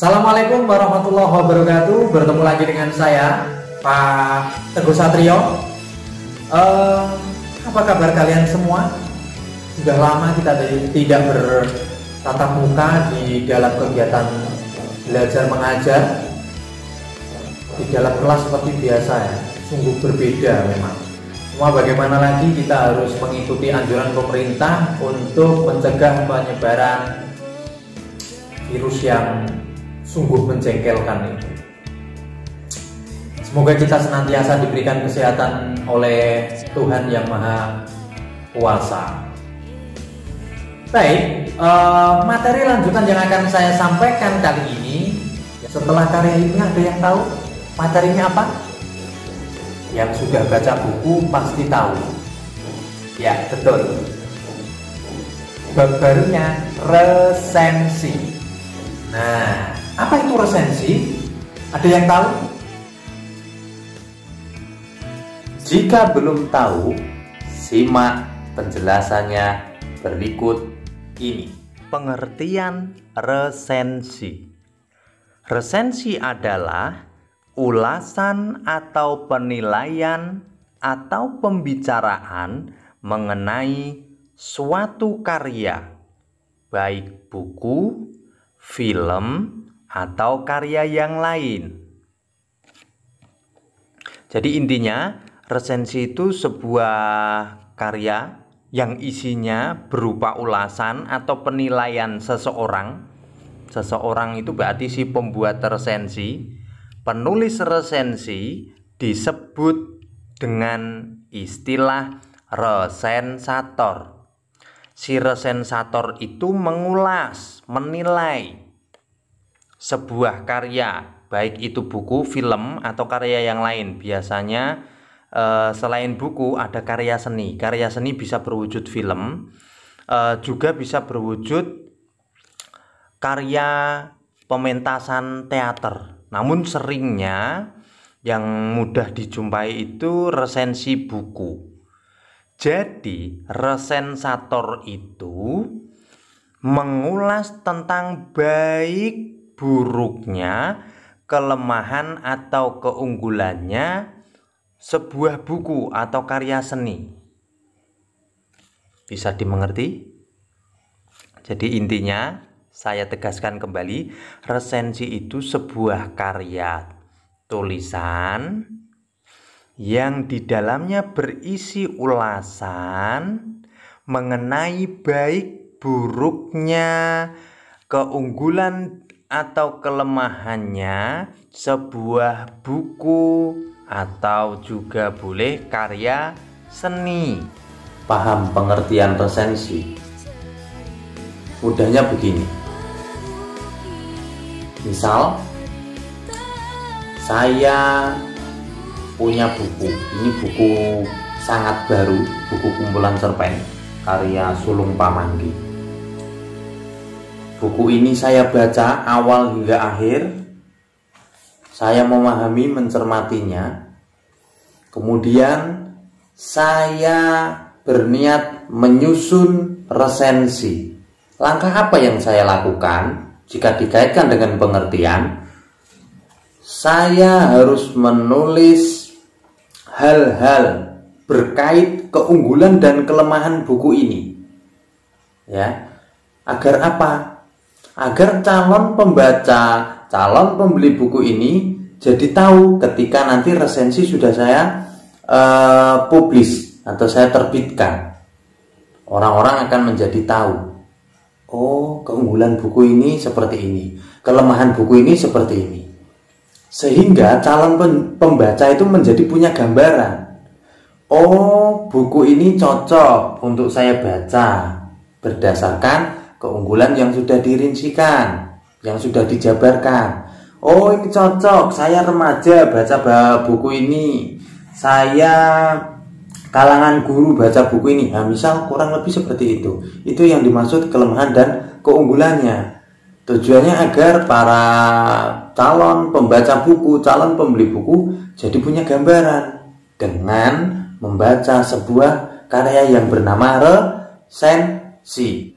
Assalamualaikum warahmatullahi wabarakatuh. Bertemu lagi dengan saya Pak Teguh Satrio. Uh, apa kabar kalian semua? Sudah lama kita tidak bertatap muka di dalam kegiatan belajar mengajar di dalam kelas seperti biasa ya. Sungguh berbeda memang. Cuma bagaimana lagi kita harus mengikuti anjuran pemerintah untuk mencegah penyebaran virus yang sungguh menjengkelkan itu. Semoga kita senantiasa diberikan kesehatan oleh Tuhan Yang Maha Kuasa. Baik, uh, materi lanjutan yang akan saya sampaikan kali ini setelah karya ini ada yang tahu materinya apa? Yang sudah baca buku pasti tahu. Ya, betul. Bab barunya resensi. Nah, apa itu resensi? Ada yang tahu? Jika belum tahu, simak penjelasannya berikut ini. Pengertian resensi. Resensi adalah ulasan atau penilaian atau pembicaraan mengenai suatu karya, baik buku, film, atau karya yang lain. Jadi intinya resensi itu sebuah karya yang isinya berupa ulasan atau penilaian seseorang. Seseorang itu berarti si pembuat resensi. Penulis resensi disebut dengan istilah resensator. Si resensator itu mengulas, menilai sebuah karya, baik itu buku, film, atau karya yang lain. Biasanya eh, selain buku ada karya seni. Karya seni bisa berwujud film, eh, juga bisa berwujud karya pementasan teater. Namun seringnya yang mudah dijumpai itu resensi buku. Jadi, resensator itu mengulas tentang baik buruknya, kelemahan atau keunggulannya sebuah buku atau karya seni. Bisa dimengerti? Jadi intinya saya tegaskan kembali, resensi itu sebuah karya tulisan yang di dalamnya berisi ulasan mengenai baik buruknya keunggulan atau kelemahannya sebuah buku atau juga boleh karya seni. Paham pengertian resensi? Mudahnya begini. Misal saya punya buku. Ini buku sangat baru, buku kumpulan cerpen karya Sulung Pamanggi Buku ini saya baca awal hingga akhir. Saya memahami, mencermatinya. Kemudian saya berniat menyusun resensi. Langkah apa yang saya lakukan jika dikaitkan dengan pengertian? Saya harus menulis hal-hal berkait keunggulan dan kelemahan buku ini. Ya. Agar apa? agar calon pembaca, calon pembeli buku ini jadi tahu ketika nanti resensi sudah saya uh, publis atau saya terbitkan. Orang-orang akan menjadi tahu. Oh, keunggulan buku ini seperti ini, kelemahan buku ini seperti ini. Sehingga calon pembaca itu menjadi punya gambaran. Oh, buku ini cocok untuk saya baca berdasarkan keunggulan yang sudah dirincikan, yang sudah dijabarkan. Oh ini cocok, saya remaja baca buku ini, saya kalangan guru baca buku ini, nah, misal kurang lebih seperti itu. Itu yang dimaksud kelemahan dan keunggulannya. Tujuannya agar para calon pembaca buku, calon pembeli buku jadi punya gambaran dengan membaca sebuah karya yang bernama resensi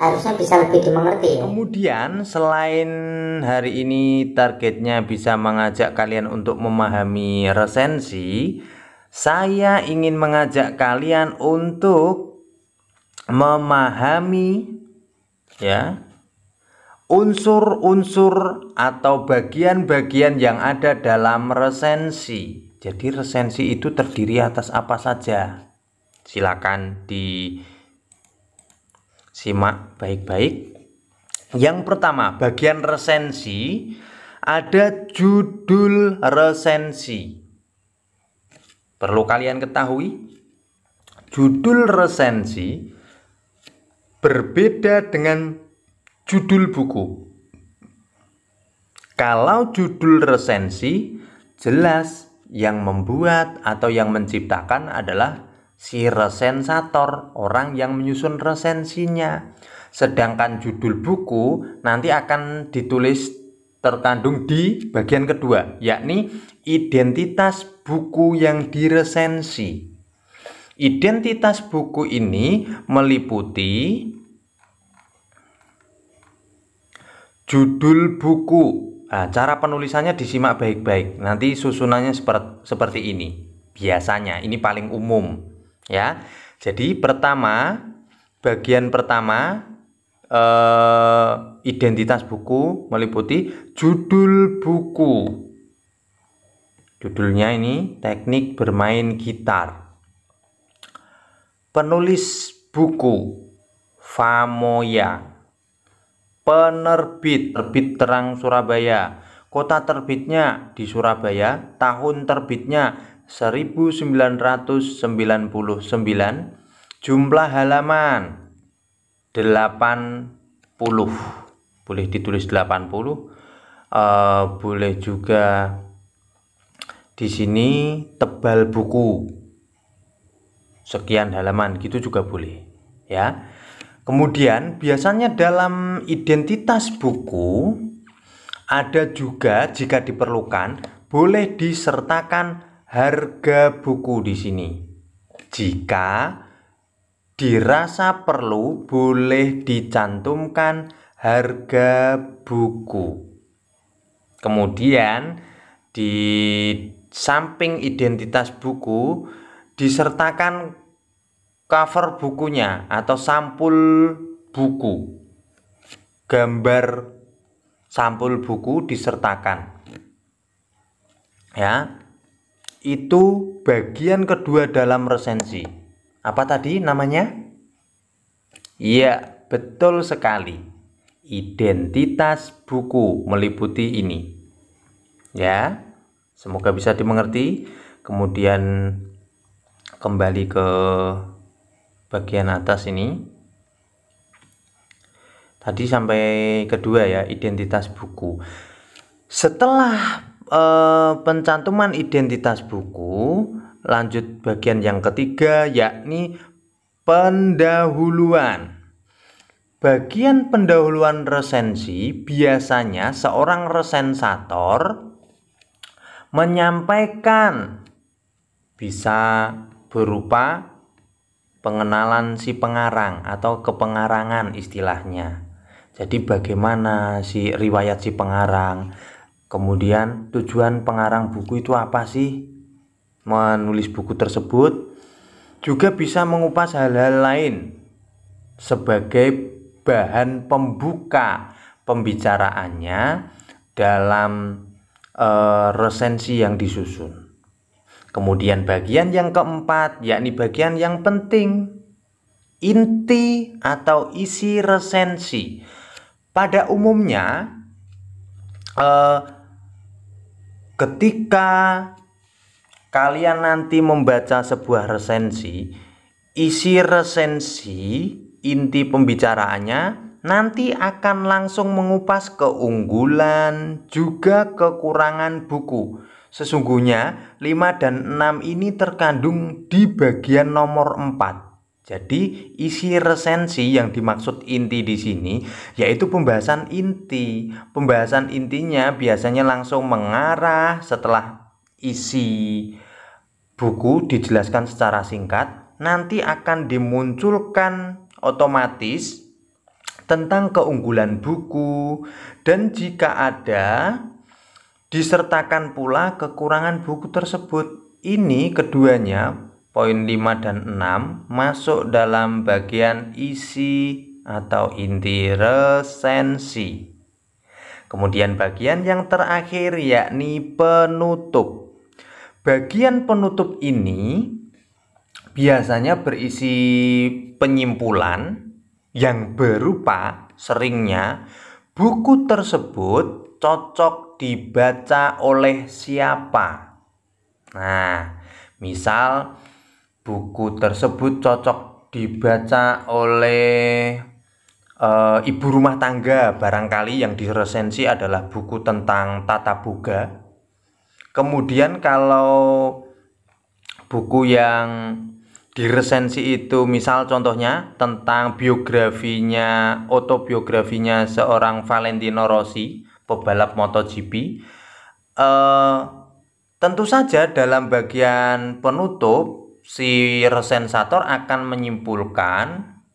harusnya bisa lebih dimengerti. Kemudian selain hari ini targetnya bisa mengajak kalian untuk memahami resensi, saya ingin mengajak kalian untuk memahami ya unsur-unsur atau bagian-bagian yang ada dalam resensi. Jadi resensi itu terdiri atas apa saja? Silakan di Simak baik-baik. Yang pertama, bagian resensi ada judul resensi. Perlu kalian ketahui, judul resensi berbeda dengan judul buku. Kalau judul resensi jelas yang membuat atau yang menciptakan adalah si resensator, orang yang menyusun resensinya. Sedangkan judul buku nanti akan ditulis terkandung di bagian kedua, yakni identitas buku yang diresensi. Identitas buku ini meliputi judul buku. Nah, cara penulisannya disimak baik-baik. Nanti susunannya seperti seperti ini. Biasanya ini paling umum ya. Jadi pertama bagian pertama eh, identitas buku meliputi judul buku. Judulnya ini teknik bermain gitar. Penulis buku Famoya. Penerbit Terbit Terang Surabaya. Kota terbitnya di Surabaya, tahun terbitnya 1999 jumlah halaman 80 boleh ditulis 80 uh, eh, boleh juga di sini tebal buku sekian halaman gitu juga boleh ya kemudian biasanya dalam identitas buku ada juga jika diperlukan boleh disertakan harga buku di sini. Jika dirasa perlu, boleh dicantumkan harga buku. Kemudian, di samping identitas buku, disertakan cover bukunya atau sampul buku. Gambar sampul buku disertakan. Ya, itu bagian kedua dalam resensi. Apa tadi namanya? Iya, betul sekali. Identitas buku meliputi ini. Ya. Semoga bisa dimengerti. Kemudian kembali ke bagian atas ini. Tadi sampai kedua ya, identitas buku. Setelah Eh, pencantuman identitas buku lanjut bagian yang ketiga yakni pendahuluan bagian pendahuluan resensi biasanya seorang resensator menyampaikan bisa berupa pengenalan si pengarang atau kepengarangan istilahnya jadi bagaimana si riwayat si pengarang Kemudian tujuan pengarang buku itu apa sih? Menulis buku tersebut juga bisa mengupas hal-hal lain sebagai bahan pembuka pembicaraannya dalam e, resensi yang disusun. Kemudian bagian yang keempat yakni bagian yang penting inti atau isi resensi. Pada umumnya e, ketika kalian nanti membaca sebuah resensi isi resensi inti pembicaraannya nanti akan langsung mengupas keunggulan juga kekurangan buku sesungguhnya 5 dan 6 ini terkandung di bagian nomor 4 jadi isi resensi yang dimaksud inti di sini yaitu pembahasan inti. Pembahasan intinya biasanya langsung mengarah setelah isi buku dijelaskan secara singkat, nanti akan dimunculkan otomatis tentang keunggulan buku dan jika ada disertakan pula kekurangan buku tersebut. Ini keduanya poin 5 dan 6 masuk dalam bagian isi atau inti resensi. Kemudian bagian yang terakhir yakni penutup. Bagian penutup ini biasanya berisi penyimpulan yang berupa seringnya buku tersebut cocok dibaca oleh siapa. Nah, misal buku tersebut cocok dibaca oleh e, ibu rumah tangga barangkali yang diresensi adalah buku tentang tata boga kemudian kalau buku yang diresensi itu misal contohnya tentang biografinya autobiografinya seorang Valentino Rossi pebalap MotoGP e, tentu saja dalam bagian penutup si resensator akan menyimpulkan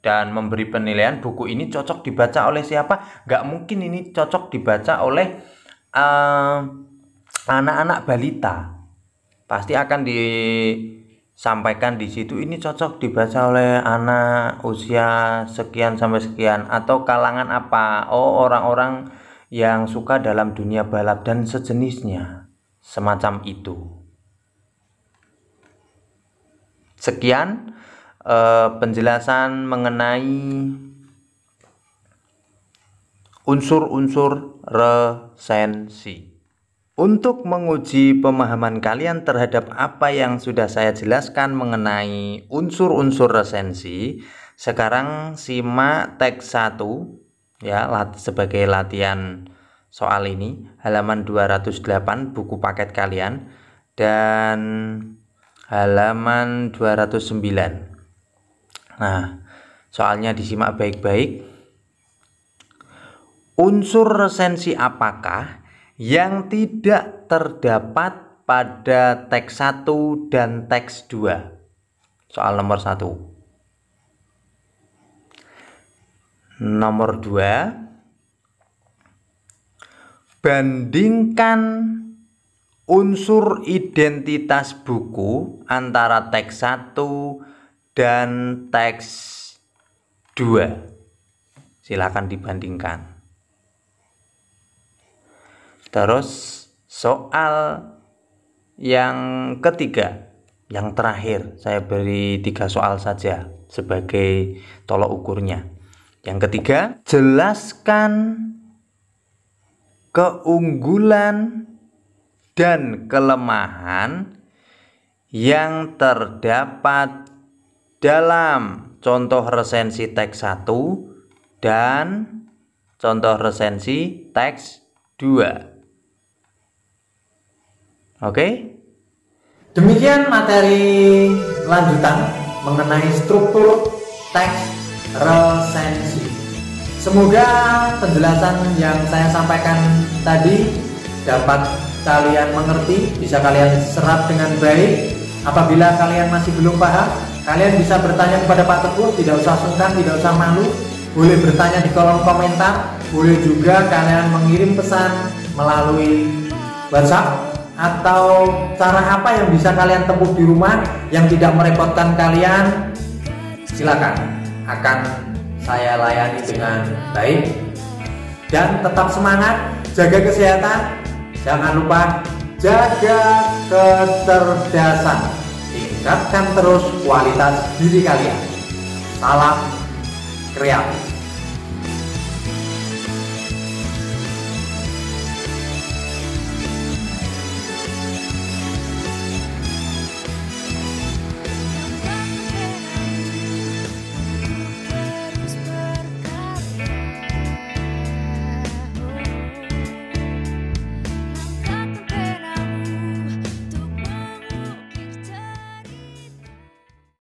dan memberi penilaian buku ini cocok dibaca oleh siapa nggak mungkin ini cocok dibaca oleh eh, anak-anak uh, -anak balita pasti akan disampaikan di situ ini cocok dibaca oleh anak usia sekian sampai sekian atau kalangan apa oh orang-orang yang suka dalam dunia balap dan sejenisnya semacam itu Sekian eh, penjelasan mengenai unsur-unsur resensi. Untuk menguji pemahaman kalian terhadap apa yang sudah saya jelaskan mengenai unsur-unsur resensi, sekarang simak teks 1 ya lat sebagai latihan soal ini halaman 208 buku paket kalian dan halaman 209 nah soalnya disimak baik-baik unsur resensi apakah yang tidak terdapat pada teks 1 dan teks 2 soal nomor 1 nomor 2 bandingkan Unsur identitas buku antara teks 1 dan teks 2. Silakan dibandingkan. Terus soal yang ketiga, yang terakhir saya beri tiga soal saja sebagai tolok ukurnya. Yang ketiga, jelaskan keunggulan dan kelemahan yang terdapat dalam contoh resensi teks 1 dan contoh resensi teks 2. Oke? Demikian materi lanjutan mengenai struktur teks resensi. Semoga penjelasan yang saya sampaikan tadi dapat kalian mengerti, bisa kalian serap dengan baik. Apabila kalian masih belum paham, kalian bisa bertanya kepada Pak Teguh, tidak usah sungkan, tidak usah malu. Boleh bertanya di kolom komentar, boleh juga kalian mengirim pesan melalui WhatsApp atau cara apa yang bisa kalian tempuh di rumah yang tidak merepotkan kalian silakan akan saya layani dengan baik dan tetap semangat jaga kesehatan Jangan lupa jaga kecerdasan. Tingkatkan terus kualitas diri kalian. Salam kreatif.